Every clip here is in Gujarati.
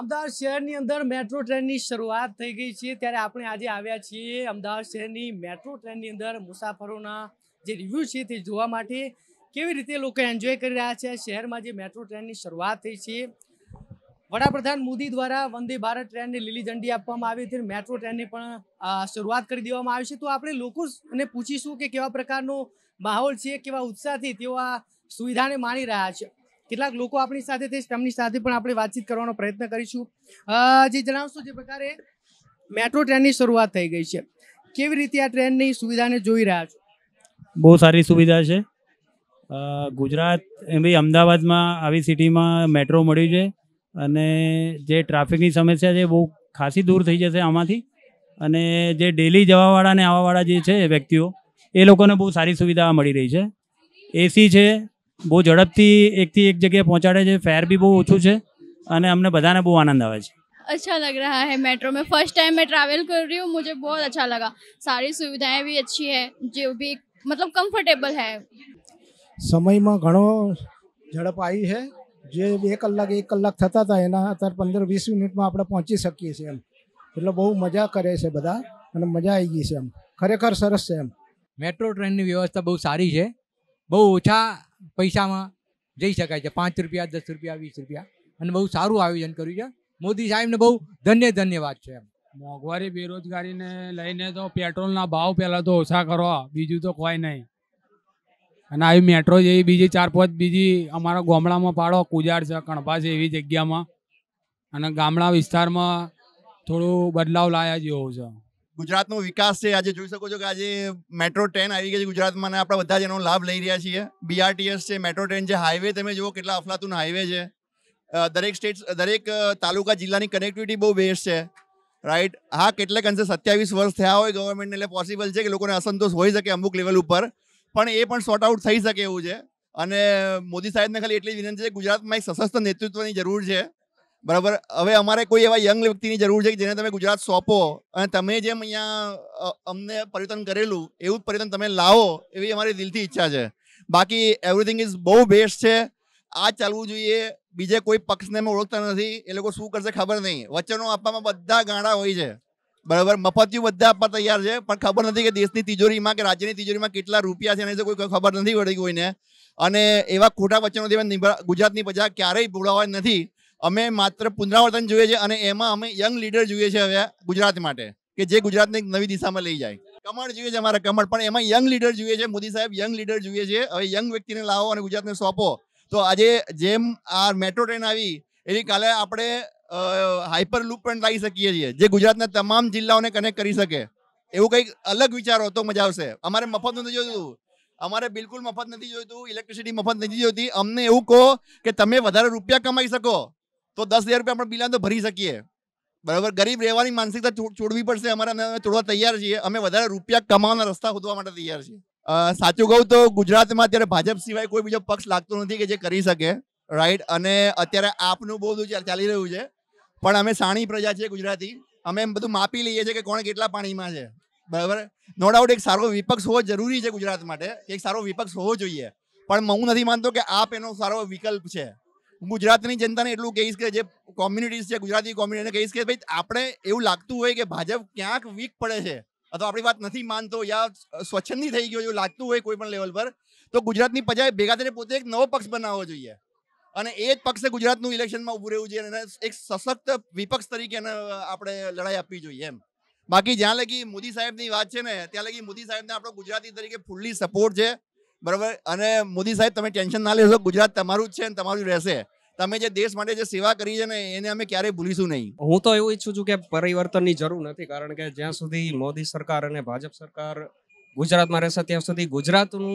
અમદાવાદ શહેરની અંદર મેટ્રો ટ્રેનની શરૂઆત થઈ ગઈ છે ત્યારે આપણે આજે આવ્યા છીએ અમદાવાદ શહેરની મેટ્રો ટ્રેનની અંદર મુસાફરોના જે રિવ્યૂ છે તે જોવા માટે કેવી રીતે લોકો એન્જોય કરી રહ્યા છે શહેરમાં જે મેટ્રો ટ્રેનની શરૂઆત થઈ છે વડાપ્રધાન મોદી દ્વારા વંદે ભારત ટ્રેનને લીલી ઝંડી આપવામાં આવી હતી મેટ્રો ટ્રેનની પણ શરૂઆત કરી દેવામાં આવી છે તો આપણે લોકો અને પૂછીશું કે કેવા પ્રકારનો માહોલ છે કેવા ઉત્સાહથી તેઓ આ સુવિધાને માણી રહ્યા છે કેટલાક લોકો આપણી સાથે છે તેમની સાથે પણ આપણે વાતચીત કરવાનો પ્રયત્ન કરીશું જે જણાવશો જે પ્રકારે મેટ્રો ટ્રેનની શરૂઆત થઈ ગઈ છે કેવી રીતે આ ટ્રેનની સુવિધાને જોઈ રહ્યા છો બહુ સારી સુવિધા છે ગુજરાત એમ બી અમદાવાદમાં આવી સિટીમાં મેટ્રો મળ્યું છે અને જે ટ્રાફિકની સમસ્યા છે બહુ ખાસી દૂર થઈ જશે આમાંથી અને જે ડેલી જવાવાળા ને આવવાવાળા જે છે વ્યક્તિઓ એ લોકોને બહુ સારી સુવિધા મળી રહી છે એસી છે બહુ ઝડપથી એકથી એક જગ્યાએ પહોંચાડે છે ફેર બી બહુ ઓછું છે અને અમને બધાને બહુ આનંદ આવે છે અચ્છા लग रहा है મેટ્રો મેં ફર્સ્ટ ટાઈમ મેં ટ્રાવેલ कर रही हूँ मुझे बहुत अच्छा लगा सारी सुविधाएं भी અચ્છી है जो भी મતલબ કમ્ફર્ટેબલ है સમયમાં ઘણો ઝડપ આવી છે જે બે કલાક એક કલાક થતા હતા એના અત્યારે પંદર વીસ મિનિટમાં આપણે પહોંચી શકીએ છીએ એમ એટલે બહુ મજા કરે છે બધા અને મજા આવી ગઈ છે એમ ખરેખર સરસ છે એમ મેટ્રો ટ્રેનની વ્યવસ્થા બહુ સારી છે બહુ ઓછા પૈસામાં જઈ શકાય છે પાંચ રૂપિયા દસ રૂપિયા વીસ રૂપિયા અને બહુ સારું આયોજન કર્યું છે મોદી સાહેબને બહુ ધન્ય ધન્યવાદ છે એમ મોંઘવારી બેરોજગારીને લઈને તો પેટ્રોલના ભાવ પહેલાં તો ઓછા કરો બીજું તો કોઈ નહીં અને આવી મેટ્રો જેવી બીજી ચાર પાંચ બીજી અમારા ગામડામાં પાડો કુજાર છે કણભા છે એવી જગ્યામાં અને ગામડા વિસ્તારમાં થોડું બદલાવ લાયા જેવો છે ગુજરાતનો વિકાસ છે આજે જોઈ શકો છો કે આજે મેટ્રો ટ્રેન આવી ગઈ છે ગુજરાતમાં અને આપણે બધા જ એનો લાભ લઈ રહ્યા છીએ બીઆરટીએસ છે મેટ્રો ટ્રેન છે હાઈવે તમે જુઓ કેટલા અફલાતુન હાઈવે છે દરેક સ્ટેટ દરેક તાલુકા જિલ્લાની કનેક્ટિવિટી બહુ બેસ્ટ છે રાઈટ હા કેટલાક અંશે સત્યાવીસ વર્ષ થયા હોય ગવર્મેન્ટને એટલે પોસિબલ છે કે લોકોને અસંતોષ હોઈ શકે અમુક લેવલ ઉપર પણ એ પણ સોર્ટ આઉટ થઈ શકે એવું છે અને મોદી સાહેબને ખાલી એટલી વિનંતી છે ગુજરાતમાં એક સશસ્ત્ર નેતૃત્વની જરૂર છે બરાબર હવે અમારે કોઈ એવા યંગ વ્યક્તિની જરૂર છે કે જેને તમે ગુજરાત સોંપો અને તમે જેમ અહીંયા અમને પરિવર્તન કરેલું એવું જ પરિવર્તન તમે લાવો એવી અમારી દિલથી ઈચ્છા છે બાકી એવરીથિંગ ઇઝ બહુ બેસ્ટ છે આ ચાલવું જોઈએ બીજે કોઈ પક્ષને અમે ઓળખતા નથી એ લોકો શું કરશે ખબર નહીં વચનો આપવામાં બધા ગાણા હોય છે બરાબર મફતિયું બધા આપવા તૈયાર છે પણ ખબર નથી કે દેશની તિજોરીમાં કે રાજ્યની તિજોરીમાં કેટલા રૂપિયા છે એને કોઈ ખબર નથી પડી કોઈને અને એવા ખોટા વચનોથી ગુજરાતની પ્રજા ક્યારેય ભોળાવાય નથી અમે માત્ર પુનરાવર્તન જોઈએ છે અને એમાં અમે યંગ લીડર જોઈએ છે હવે ગુજરાત માટે કે જે ગુજરાતને એક નવી દિશામાં લઈ જાય કમળ જોઈએ છે અમારા કમળ પણ એમાં યંગ લીડર જોઈએ છે મોદી સાહેબ યંગ લીડર જોઈએ છે હવે યંગ વ્યક્તિને લાવો અને ગુજરાતને સોંપો તો આજે જેમ આ મેટ્રો ટ્રેન આવી એની કાલે આપણે હાઇપર લૂપ પણ લાવી શકીએ છીએ જે ગુજરાતના તમામ જિલ્લાઓને કનેક્ટ કરી શકે એવું કંઈક અલગ વિચારો તો મજા આવશે અમારે મફત નથી જોઈતું અમારે બિલકુલ મફત નથી જોઈતું ઇલેક્ટ્રિસિટી મફત નથી જોઈતી અમને એવું કહો કે તમે વધારે રૂપિયા કમાઈ શકો તો દસ હજાર રૂપિયા આપણે બિલાન તો ભરી શકીએ બરાબર ગરીબ રહેવાની માનસિકતા છોડવી પડશે અમારે અમે છોડવા તૈયાર છીએ અમે વધારે રૂપિયા કમાવાના રસ્તા શોધવા માટે તૈયાર છીએ સાચું કહું તો ગુજરાતમાં અત્યારે ભાજપ સિવાય કોઈ બીજો પક્ષ લાગતો નથી કે જે કરી શકે રાઈટ અને અત્યારે આપનું બહુ બધું ચાલી રહ્યું છે પણ અમે સાણી પ્રજા છીએ ગુજરાતી અમે એમ બધું માપી લઈએ છીએ કે કોણ કેટલા પાણીમાં છે બરાબર નો ડાઉટ એક સારો વિપક્ષ હોવો જરૂરી છે ગુજરાત માટે એક સારો વિપક્ષ હોવો જોઈએ પણ હું નથી માનતો કે આપ એનો સારો વિકલ્પ છે ગુજરાતની જનતાને એટલું કહીશ કે જે કોમ્યુનિટીઝ છે ગુજરાતી કોમ્યુનિટીને કહીશ કે ભાઈ આપણે એવું લાગતું હોય કે ભાજપ ક્યાંક વીક પડે છે અથવા આપણી વાત નથી માનતો યા સ્વચ્છંદી થઈ ગયો એવું લાગતું હોય કોઈ પણ લેવલ પર તો ગુજરાતની પ્રજાએ ભેગા થઈને પોતે એક નવો પક્ષ બનાવવો જોઈએ અને એ જ પક્ષે ગુજરાતનું ઇલેક્શનમાં ઉભું રહેવું જોઈએ અને એક સશક્ત વિપક્ષ તરીકે આપણે લડાઈ આપવી જોઈએ એમ બાકી જ્યાં લગી મોદી સાહેબની વાત છે ને ત્યાં લગી મોદી સાહેબને આપણો ગુજરાતી તરીકે ફૂલ્લી સપોર્ટ છે બરાબર અને મોદી સાહેબ તમે ટેન્શન ના લેશો ગુજરાત તમારું જ છે અને તમારું રહેશે તમે જે દેશ માટે જે સેવા કરી છે ને એને અમે ક્યારેય ભૂલીશું નહીં હું તો એવું ઈચ્છું છું કે પરિવર્તનની જરૂર નથી કારણ કે જ્યાં સુધી મોદી સરકાર અને ભાજપ સરકાર ગુજરાતમાં રહેશે ત્યાં સુધી ગુજરાતનું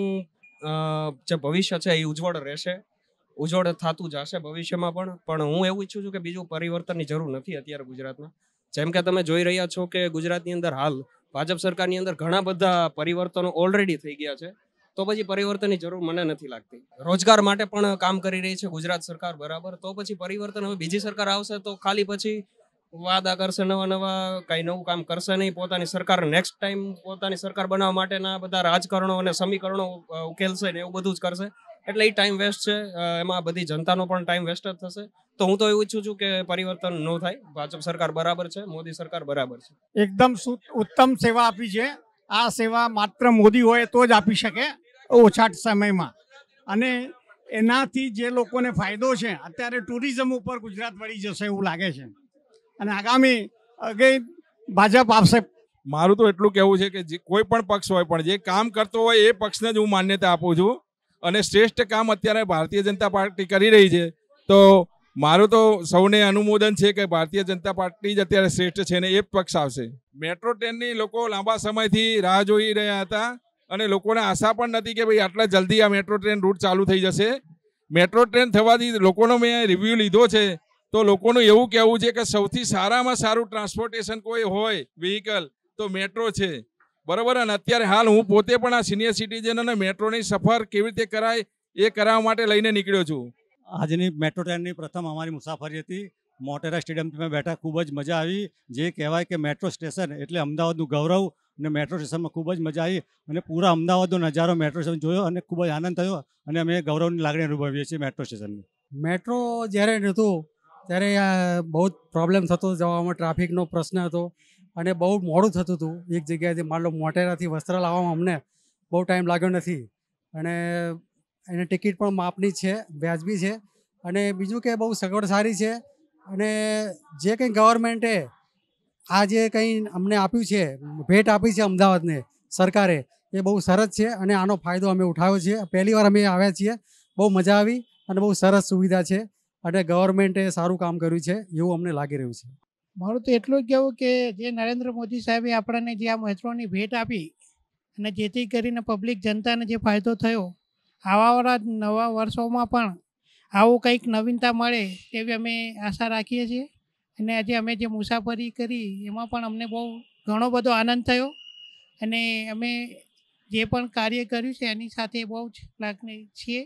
જે ભવિષ્ય છે એ ઉજ્જવળ રહેશે ઉજ્જવળ થતું જશે ભવિષ્યમાં પણ પણ હું એવું ઈચ્છું છું કે બીજું પરિવર્તનની જરૂર નથી અત્યારે ગુજરાતમાં જેમ કે તમે જોઈ રહ્યા છો કે ગુજરાતની અંદર હાલ ભાજપ સરકારની અંદર ઘણા બધા પરિવર્તનો ઓલરેડી થઈ ગયા છે તો પછી પરિવર્તનની જરૂર મને નથી લાગતી રોજગાર માટે પણ કામ કરી રહી છે ગુજરાત સરકાર બરાબર તો પછી પરિવર્તન હવે બીજી સરકાર આવશે તો ખાલી પછી વાદા કરશે નવા નવા કાંઈ નવું કામ કરશે નહીં પોતાની સરકાર નેક્સ્ટ ટાઈમ પોતાની સરકાર બનાવવા માટેના બધા રાજકારણો અને સમીકરણો ઉકેલશે ને એવું બધું જ કરશે એટલે એ ટાઈમ વેસ્ટ છે એમાં બધી જનતાનો પણ ટાઈમ વેસ્ટ જ થશે તો હું તો એવું ઈચ્છું છું કે પરિવર્તન ન થાય ભાજપ સરકાર બરાબર છે મોદી સરકાર બરાબર છે એકદમ ઉત્તમ સેવા આપી છે આ સેવા માત્ર મોદી હોય તો જ આપી શકે ઓછા સમયમાં અને એનાથી જે લોકોને ફાયદો છે અત્યારે ટુરિઝમ ઉપર ગુજરાત વળી જશે એવું લાગે છે અને આગામી અગેન ભાજપ આવશે મારું તો એટલું કહેવું છે કે જે કોઈ પણ પક્ષ હોય પણ જે કામ કરતો હોય એ પક્ષને જ હું માન્યતા આપું છું અને શ્રેષ્ઠ કામ અત્યારે ભારતીય જનતા પાર્ટી કરી રહી છે તો મારું તો સૌને અનુમોદન છે કે ભારતીય જનતા પાર્ટી જ અત્યારે શ્રેષ્ઠ છે ને એ પક્ષ આવશે મેટ્રો ટ્રેનની લોકો લાંબા સમયથી રાહ જોઈ રહ્યા હતા અને લોકોને આશા પણ નથી કે ભાઈ આટલા જલ્દી આ મેટ્રો ટ્રેન રૂટ ચાલુ થઈ જશે મેટ્રો ટ્રેન થવાથી લોકોનો મેં રિવ્યૂ લીધો છે તો લોકોનું એવું કહેવું છે કે સૌથી સારામાં સારું ટ્રાન્સપોર્ટેશન કોઈ હોય વ્હીકલ તો મેટ્રો છે બરાબર અને અત્યારે હાલ હું પોતે પણ આ સિનિયર સિટીઝન અને મેટ્રોની સફર કેવી રીતે કરાય એ કરાવવા માટે લઈને નીકળ્યો છું આજની મેટ્રો ટ્રેનની પ્રથમ અમારી મુસાફરી હતી મોટેરા સ્ટેડિયમથી મેં બેઠા ખૂબ જ મજા આવી જે કહેવાય કે મેટ્રો સ્ટેશન એટલે અમદાવાદનું ગૌરવ અને મેટ્રો સ્ટેશનમાં ખૂબ જ મજા આવી અને પૂરા અમદાવાદનો નજારો મેટ્રો સ્ટેશન જોયો અને ખૂબ જ આનંદ થયો અને અમે ગૌરવની લાગણી અનુભવીએ છીએ મેટ્રો સ્ટેશનની મેટ્રો જ્યારે નહોતું ત્યારે બહુ જ પ્રોબ્લેમ થતો જવામાં ટ્રાફિકનો પ્રશ્ન હતો અને બહુ મોડું થતું હતું એક જગ્યાએથી માન લો મોટેરાથી વસ્ત્રા લાવવામાં અમને બહુ ટાઈમ લાગ્યો નથી અને એની ટિકિટ પણ માપની છે વ્યાજબી છે અને બીજું કે બહુ સગવડ સારી છે અને જે કંઈ ગવર્મેન્ટે આ જે કંઈ અમને આપ્યું છે ભેટ આપી છે અમદાવાદને સરકારે એ બહુ સરસ છે અને આનો ફાયદો અમે ઉઠાવ્યો છે પહેલી વાર અમે આવ્યા છીએ બહુ મજા આવી અને બહુ સરસ સુવિધા છે અને ગવર્મેન્ટે સારું કામ કર્યું છે એવું અમને લાગી રહ્યું છે મારું તો એટલું જ કહેવું કે જે નરેન્દ્ર મોદી સાહેબે આપણને જે આ મહેત્રોની ભેટ આપી અને જેથી કરીને પબ્લિક જનતાને જે ફાયદો થયો આવાવાળા નવા વર્ષોમાં પણ આવું કંઈક નવીનતા મળે તેવી અમે આશા રાખીએ છીએ અને આજે અમે જે મુસાફરી કરી એમાં પણ અમને બહુ ઘણો બધો આનંદ થયો અને અમે જે પણ કાર્ય કર્યું છે એની સાથે બહુ જ લાગણી છીએ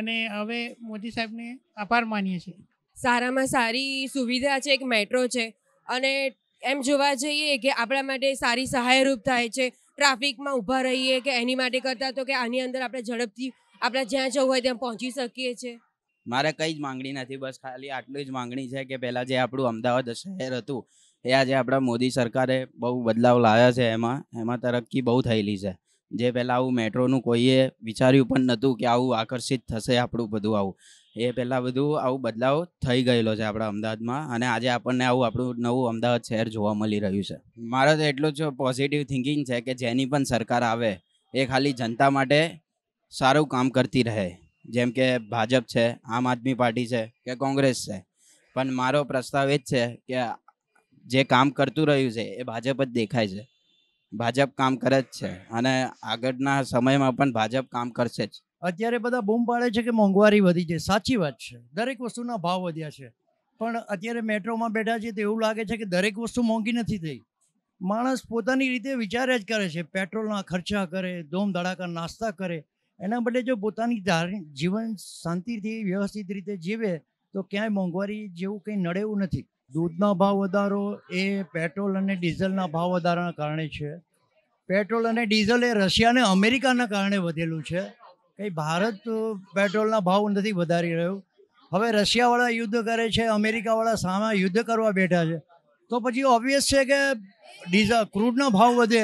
અને હવે મોદી સાહેબને આભાર માનીએ છીએ સારામાં સારી સુવિધા છે એક મેટ્રો છે અને એમ જોવા જઈએ કે આપણા માટે સારી સહાયરૂપ થાય છે ટ્રાફિકમાં ઊભા રહીએ કે એની માટે કરતાં તો કે આની અંદર આપણે ઝડપથી આપણે જ્યાં જવું હોય ત્યાં પહોંચી શકીએ છીએ મારે કઈ જ માંગણી નથી બસ ખાલી આટલી જ માંગણી છે કે પહેલાં જે આપણું અમદાવાદ શહેર હતું એ આજે આપણા મોદી સરકારે બહુ બદલાવ લાવ્યા છે એમાં એમાં તરક્કી બહુ થયેલી છે જે પહેલાં આવું મેટ્રોનું કોઈએ વિચાર્યું પણ નહોતું કે આવું આકર્ષિત થશે આપણું બધું આવું એ પહેલાં બધું આવું બદલાવ થઈ ગયેલો છે આપણા અમદાવાદમાં અને આજે આપણને આવું આપણું નવું અમદાવાદ શહેર જોવા મળી રહ્યું છે મારો તો એટલું જ પોઝિટિવ થિંકિંગ છે કે જેની પણ સરકાર આવે એ ખાલી જનતા માટે સારું કામ કરતી રહે જેમ કે ભાજપ છે આમ આદમી પાર્ટી છે કે કોંગ્રેસ છે પણ મારો પ્રસ્તાવ એ જ છે કે જે કામ કરતું રહ્યું છે એ ભાજપ જ દેખાય છે ભાજપ કામ કરે જ છે અને આગળના સમયમાં પણ ભાજપ કામ કરશે જ અત્યારે બધા બૂમ પાડે છે કે મોંઘવારી વધી છે સાચી વાત છે દરેક વસ્તુના ભાવ વધ્યા છે પણ અત્યારે મેટ્રોમાં બેઠા છે તો એવું લાગે છે કે દરેક વસ્તુ મોંઘી નથી થઈ માણસ પોતાની રીતે વિચારે જ કરે છે પેટ્રોલના ખર્ચા કરે ધોમ ધડાકા નાસ્તા કરે એના બદલે જો પોતાની જીવન શાંતિથી વ્યવસ્થિત રીતે જીવે તો ક્યાંય મોંઘવારી જેવું કંઈ નડેવું નથી દૂધના ભાવ વધારો એ પેટ્રોલ અને ડીઝલના ભાવ વધારાના કારણે છે પેટ્રોલ અને ડીઝલ એ રશિયા અને અમેરિકાના કારણે વધેલું છે કંઈ ભારત પેટ્રોલના ભાવ નથી વધારી રહ્યું હવે રશિયાવાળા યુદ્ધ કરે છે અમેરિકાવાળા સામે યુદ્ધ કરવા બેઠા છે તો પછી ઓબ્વિયસ છે કે ડીઝલ ક્રૂડના ભાવ વધે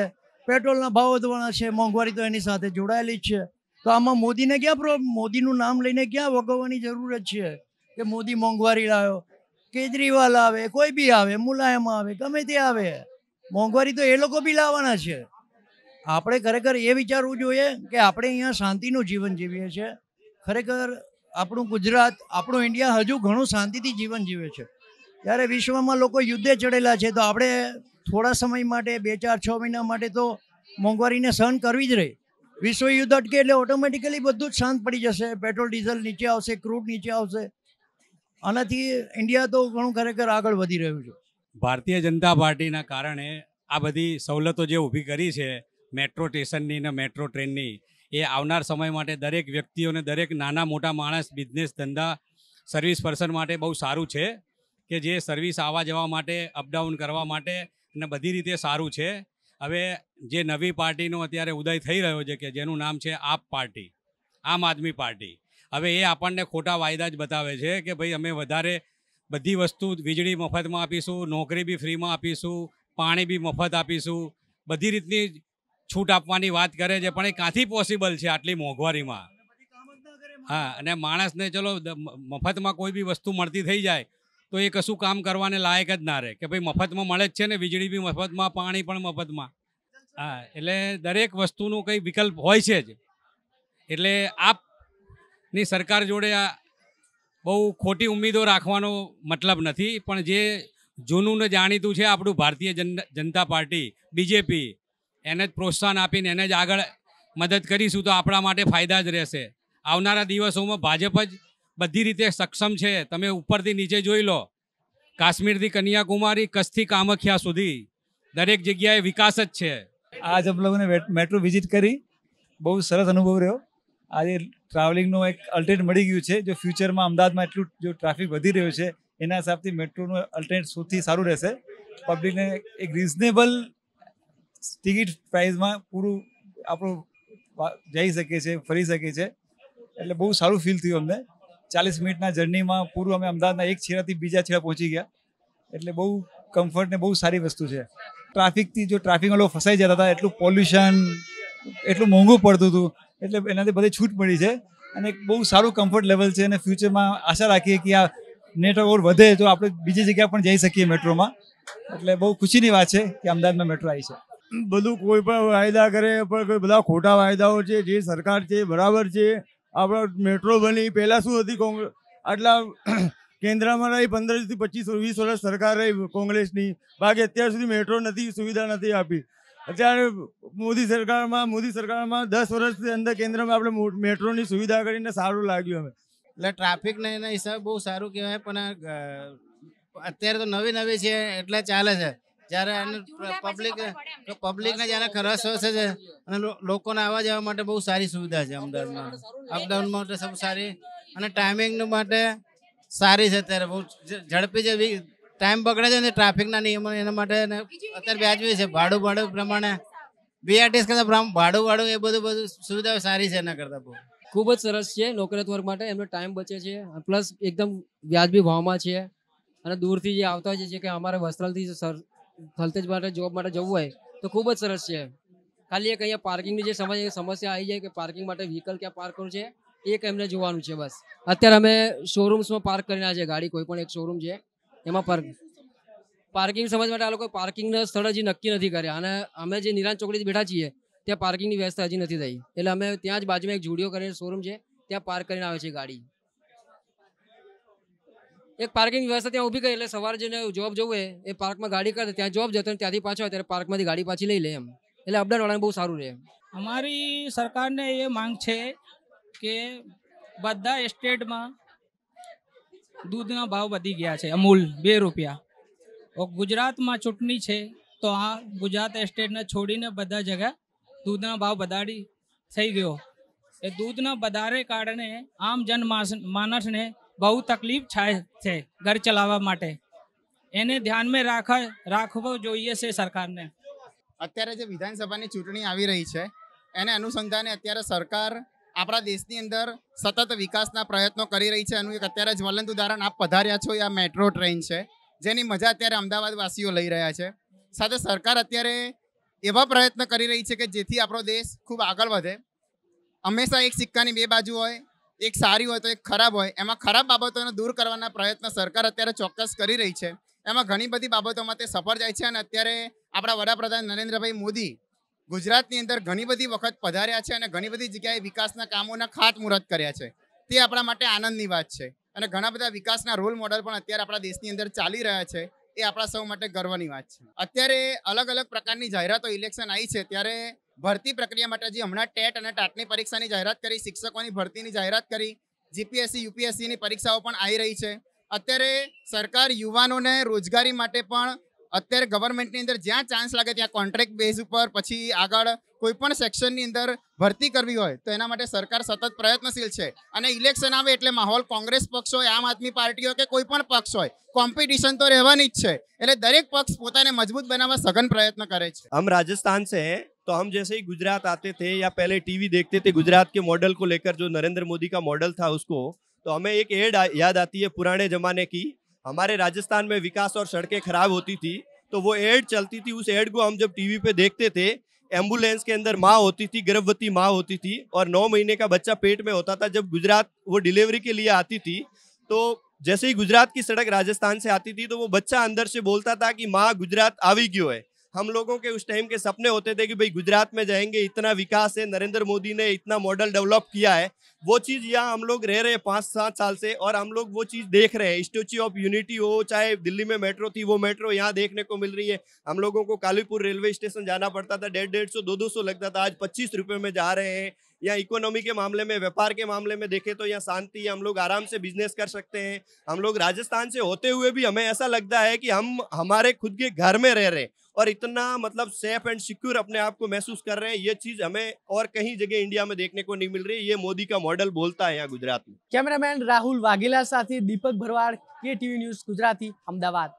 પેટ્રોલના ભાવ વધવાના છે મોંઘવારી તો એની સાથે જોડાયેલી જ છે તો આમાં મોદીને ક્યાં મોદીનું નામ લઈને ક્યાં વગવવાની જરૂર જ છે કે મોદી મોંઘવારી લાવ્યો કેજરીવાલ આવે કોઈ બી આવે મુલાયમ આવે ગમે તે આવે મોંઘવારી તો એ લોકો બી લાવવાના છે આપણે ખરેખર એ વિચારવું જોઈએ કે આપણે અહીંયા શાંતિનું જીવન જીવીએ છીએ ખરેખર આપણું ગુજરાત આપણું ઇન્ડિયા હજુ ઘણું શાંતિથી જીવન જીવે છે ત્યારે વિશ્વમાં લોકો યુદ્ધે ચડેલા છે તો આપણે થોડા સમય માટે બે ચાર છ મહિના માટે તો મોંઘવારીને સહન કરવી જ રહી વિશ્વયુદ્ધ યુદ્ધ અટકે એટલે ઓટોમેટિકલી બધું જ શાંત પડી જશે પેટ્રોલ ડીઝલ નીચે આવશે ક્રૂડ નીચે આવશે આનાથી ઇન્ડિયા તો ઘણું ખરેખર આગળ વધી રહ્યું છે ભારતીય જનતા પાર્ટીના કારણે આ બધી સવલતો જે ઊભી કરી છે મેટ્રો સ્ટેશનની ને મેટ્રો ટ્રેનની એ આવનાર સમય માટે દરેક વ્યક્તિઓને દરેક નાના મોટા માણસ બિઝનેસ ધંધા સર્વિસ પર્સન માટે બહુ સારું છે કે જે સર્વિસ આવવા જવા માટે અપડાઉન કરવા માટે અને બધી રીતે સારું છે હવે જે નવી પાર્ટીનો અત્યારે ઉદય થઈ રહ્યો છે કે જેનું નામ છે આપ પાર્ટી આમ આદમી પાર્ટી હવે એ આપણને ખોટા વાયદા જ બતાવે છે કે ભાઈ અમે વધારે બધી વસ્તુ વીજળી મફતમાં આપીશું નોકરી બી ફ્રીમાં આપીશું પાણી બી મફત આપીશું બધી રીતની છૂટ આપવાની વાત કરે છે પણ એ ક્યાંથી પોસિબલ છે આટલી મોંઘવારીમાં હા અને માણસને ચલો મફતમાં કોઈ બી વસ્તુ મળતી થઈ જાય તો એ કશું કામ કરવાને લાયક જ ના રહે કે ભાઈ મફતમાં મળે જ છે ને વીજળી બી મફતમાં પાણી પણ મફતમાં હા એટલે દરેક વસ્તુનો કંઈ વિકલ્પ હોય છે જ એટલે આપની સરકાર જોડે આ બહુ ખોટી ઉમેદો રાખવાનો મતલબ નથી પણ જે જૂનું જાણીતું છે આપણું ભારતીય જનતા પાર્ટી બીજેપી એને જ પ્રોત્સાહન આપીને એને જ આગળ મદદ કરીશું તો આપણા માટે ફાયદા જ રહેશે આવનારા દિવસોમાં ભાજપ જ બધી રીતે સક્ષમ છે તમે ઉપરથી નીચે જોઈ લો કાશ્મીરથી કન્યાકુમારી કચ્છથી કામખ્યા સુધી દરેક જગ્યાએ વિકાસ જ છે આજ અમ મેટ્રો વિઝિટ કરી બહુ સરસ અનુભવ રહ્યો આજે ટ્રાવેલિંગનો એક અલ્ટરનેટ મળી ગયું છે જો ફ્યુચરમાં અમદાવાદમાં એટલું જો ટ્રાફિક વધી રહ્યો છે એના હિસાબથી મેટ્રોનું અલ્ટરનેટ સૌથી સારું રહેશે પબ્લિકને એક રિઝનેબલ ટિકિટ પ્રાઇઝમાં પૂરું આપણું જઈ શકે છે ફરી શકે છે એટલે બહુ સારું ફીલ થયું અમને ચાલીસ મિનિટના જર્નીમાં પૂરું અમે અમદાવાદના એક છેડાથી બીજા છેડા પહોંચી ગયા એટલે બહુ કમ્ફર્ટ ને બહુ સારી વસ્તુ છે ટ્રાફિકથી જો ટ્રાફિકમાં લોકો ફસાઈ જતા હતા એટલું પોલ્યુશન એટલું મોંઘું પડતું હતું એટલે એનાથી બધી છૂટ મળી છે અને બહુ સારું કમ્ફર્ટ લેવલ છે અને ફ્યુચરમાં આશા રાખીએ કે આ નેટવર્ક વધે તો આપણે બીજી જગ્યા પણ જઈ શકીએ મેટ્રોમાં એટલે બહુ ખુશીની વાત છે કે અમદાવાદમાં મેટ્રો આવી છે બધું કોઈ પણ વાયદા કરે પણ કોઈ બધા ખોટા વાયદાઓ છે જે સરકાર છે બરાબર છે આપણે મેટ્રો બની પહેલાં શું હતી કોંગ્રેસ આટલા કેન્દ્રમાં રહી પંદરથી પચીસ વીસ વર્ષ સરકાર રહી કોંગ્રેસની બાકી અત્યાર સુધી મેટ્રો નથી સુવિધા નથી આપી અત્યારે મોદી સરકારમાં મોદી સરકારમાં દસ વર્ષથી અંદર કેન્દ્રમાં આપણે મેટ્રોની સુવિધા કરીને સારું લાગ્યું અમે એટલે ટ્રાફિકને એના હિસાબે બહુ સારું કહેવાય પણ અત્યારે તો નવી નવી છે એટલે ચાલે છે જ્યારે પબ્લિક પબ્લિકને જ્યારે રસ વસે છે અને લોકોને આવવા જવા માટે બહુ સારી સુવિધા છે અમદાવાદમાં અપડાઉન માટે સૌ સારી અને ટાઈમિંગનું માટે સારી છે અત્યારે બહુ ઝડપી છે ટાઈમ બગડે છે ને ટ્રાફિકના નિયમો એના માટે અત્યારે વ્યાજબી છે ભાડું ભાડું પ્રમાણે બીઆરટીસ કરતાં ભાડું ભાડું એ બધું બધું સુવિધા સારી છે એના કરતાં બહુ ખૂબ જ સરસ છે નોકરિયાત વર્ગ માટે એમનો ટાઈમ બચે છે પ્લસ એકદમ વ્યાજબી ભાવમાં છે અને દૂરથી જે આવતા હોય છે કે અમારે વસ્ત્રાલથી થલતેજ માટે જોબ માટે જવું હોય તો ખૂબ જ સરસ છે ખાલી એક અહીંયા પાર્કિંગની જે સમય સમસ્યા આવી જાય કે પાર્કિંગ માટે વ્હીકલ ક્યાં પાર્ક કરવું છે એક એમને જોવાનું છે બસ અત્યારે અમે શોરૂમ્સમાં પાર્ક કરીને આવે છે ગાડી કોઈ પણ એક શોરૂમ છે એમાં પાર્ક પાર્કિંગ સમજ માટે આ લોકો પાર્કિંગના સ્થળ હજી નક્કી નથી કર્યા અને અમે જે નિરાન ચોકડીથી બેઠા છીએ ત્યાં પાર્કિંગની વ્યવસ્થા હજી નથી થઈ એટલે અમે ત્યાં જ બાજુમાં એક જુડિયો કરીને શોરૂમ છે ત્યાં પાર્ક કરીને આવે છે ગાડી એક પાર્કિંગ વ્યવસ્થા ત્યાં ઊભી કરી એટલે સવારે જેને જોબ જવું હોય એ પાર્કમાં ગાડી કરે ત્યાં જોબ જતો ત્યાંથી પાછો ત્યારે પાર્કમાંથી ગાડી પાછી લઈ લે એમ એટલે અપડાઉનવાળાને બહુ સારું રહે અમારી સરકારને એ માંગ છે કે બધા એસ્ટેટમાં દૂધના ભાવ વધી ગયા છે અમૂલ બે રૂપિયા ગુજરાતમાં ચૂંટણી છે તો આ ગુજરાત એસ્ટેટને છોડીને બધા જગ્યા દૂધના ભાવ વધારી થઈ ગયો એ દૂધના વધારે કારણે આમ જન માણસને બહુ તકલીફ થાય છે ઘર ચલાવવા માટે એને ધ્યાનમાં રાખ રાખવો જોઈએ છે સરકારને અત્યારે જે વિધાનસભાની ચૂંટણી આવી રહી છે એને અનુસંધાને અત્યારે સરકાર આપણા દેશની અંદર સતત વિકાસના પ્રયત્નો કરી રહી છે એનું એક અત્યારે જ્વલંત ઉદાહરણ આપ પધાર્યા છો એ આ મેટ્રો ટ્રેન છે જેની મજા અત્યારે અમદાવાદવાસીઓ લઈ રહ્યા છે સાથે સરકાર અત્યારે એવા પ્રયત્ન કરી રહી છે કે જેથી આપણો દેશ ખૂબ આગળ વધે હંમેશા એક સિક્કાની બે બાજુ હોય એક સારી હોય તો એક ખરાબ હોય એમાં ખરાબ બાબતોને દૂર કરવાના પ્રયત્ન સરકાર અત્યારે ચોક્કસ કરી રહી છે એમાં ઘણી બધી બાબતોમાં તે સફળ જાય છે અને અત્યારે આપણા વડાપ્રધાન નરેન્દ્રભાઈ મોદી ગુજરાતની અંદર ઘણી બધી વખત પધાર્યા છે અને ઘણી બધી જગ્યાએ વિકાસના કામોના ખાતમુહૂર્ત કર્યા છે તે આપણા માટે આનંદની વાત છે અને ઘણા બધા વિકાસના રોલ મોડલ પણ અત્યારે આપણા દેશની અંદર ચાલી રહ્યા છે એ આપણા સૌ માટે ગર્વની વાત છે અત્યારે અલગ અલગ પ્રકારની જાહેરાતો ઇલેક્શન આવી છે ત્યારે ભરતી પ્રક્રિયા માટે જે હમણાં ટેટ અને ટાટની પરીક્ષાની જાહેરાત કરી શિક્ષકોની ભરતીની જાહેરાત કરી જીપીએસસી યુપીએસસીની પરીક્ષાઓ પણ આવી રહી છે અત્યારે સરકાર યુવાનોને રોજગારી માટે પણ અત્યારે ગવર્મેન્ટની અંદર જ્યાં ચાન્સ લાગે ત્યાં કોન્ટ્રાક્ટ બેઝ ઉપર પછી આગળ કોઈપણ સેક્શનની અંદર ભરતી કરવી હોય તો એના માટે સરકાર સતત પ્રયત્નશીલ છે અને ઇલેક્શન આવે એટલે માહોલ કોંગ્રેસ પક્ષ હોય આમ આદમી પાર્ટી હોય કે કોઈપણ પક્ષ હોય કોમ્પિટિશન તો રહેવાની જ છે એટલે દરેક પક્ષ પોતાને મજબૂત બનાવવા સઘન પ્રયત્ન કરે છે આમ રાજસ્થાન છે तो हम जैसे ही गुजरात आते थे या पहले टीवी देखते थे गुजरात के मॉडल को लेकर जो नरेंद्र मोदी का मॉडल था उसको तो हमें एक एड याद आती है पुराने जमाने की हमारे राजस्थान में विकास और सड़कें खराब होती थी तो वो एड चलती थी उस एड को हम जब टीवी पे देखते थे एम्बुलेंस के अंदर माँ होती थी गर्भवती माँ होती थी और नौ महीने का बच्चा पेट में होता था जब गुजरात वो डिलीवरी के लिए आती थी तो जैसे ही गुजरात की सड़क राजस्थान से आती थी तो वो बच्चा अंदर से बोलता था कि माँ गुजरात आवी क्यों है हम लोगों के उस टाइम के सपने होते थे कि भाई गुजरात में जाएंगे इतना विकास है नरेंद्र मोदी ने इतना मॉडल डेवलप किया है वो चीज़ यहाँ हम लोग रह रहे हैं पाँच सात साल से और हम लोग वो चीज़ देख रहे हैं स्टेच्यू ऑफ यूनिटी हो चाहे दिल्ली में मेट्रो थी वो मेट्रो यहाँ देखने को मिल रही है हम लोगों को कालीपुर रेलवे स्टेशन जाना पड़ता था डेढ़ डेढ़ सौ दो दो सौ लगता था आज पच्चीस रुपये में जा रहे हैं या इकोनॉमी के मामले में व्यापार के मामले में देखें तो यहाँ शांति हम लोग आराम से बिजनेस कर सकते हैं हम लोग राजस्थान से होते हुए भी हमें ऐसा लगता है कि हम हमारे खुद के घर में रह रहे हैं और इतना मतलब सेफ एंड सिक्योर अपने आप को महसूस कर रहे हैं ये चीज़ हमें और कहीं जगह इंडिया में देखने को नहीं मिल रही है ये मोदी का मॉडल મોડલ બોલતા અહીંયા ગુજરાતી કેમેરામેન રાહુલ વાઘેલા સાથે દીપક ભરવાડ કે ટીવી ન્યૂઝ ગુજરાતી અમદાવાદ